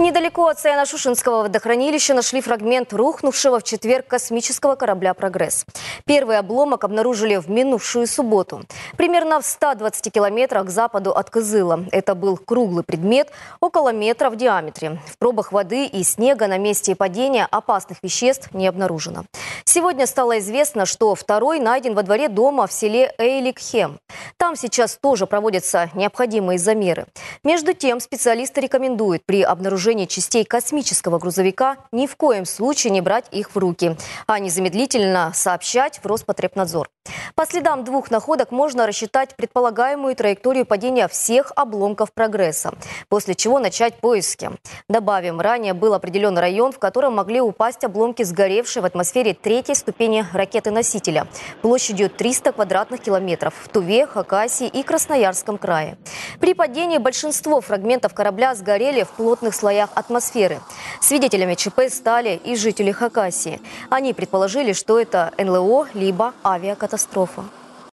Недалеко от Саяна Шушинского водохранилища нашли фрагмент рухнувшего в четверг космического корабля «Прогресс». Первый обломок обнаружили в минувшую субботу. Примерно в 120 километрах к западу от Кызыла. Это был круглый предмет, около метра в диаметре. В пробах воды и снега на месте падения опасных веществ не обнаружено. Сегодня стало известно, что второй найден во дворе дома в селе Эйликхем. Там сейчас тоже проводятся необходимые замеры. Между тем, специалисты рекомендуют при обнаружении частей космического грузовика ни в коем случае не брать их в руки, а незамедлительно сообщать в Роспотребнадзор. По следам двух находок можно рассчитать предполагаемую траекторию падения всех обломков прогресса, после чего начать поиски. Добавим, ранее был определен район, в котором могли упасть обломки сгоревшей в атмосфере третьей третьей ступени ракеты-носителя площадью 300 квадратных километров в Туве, Хакасии и Красноярском крае. При падении большинство фрагментов корабля сгорели в плотных слоях атмосферы. Свидетелями ЧП стали и жители Хакасии. Они предположили, что это НЛО либо авиакатастрофа.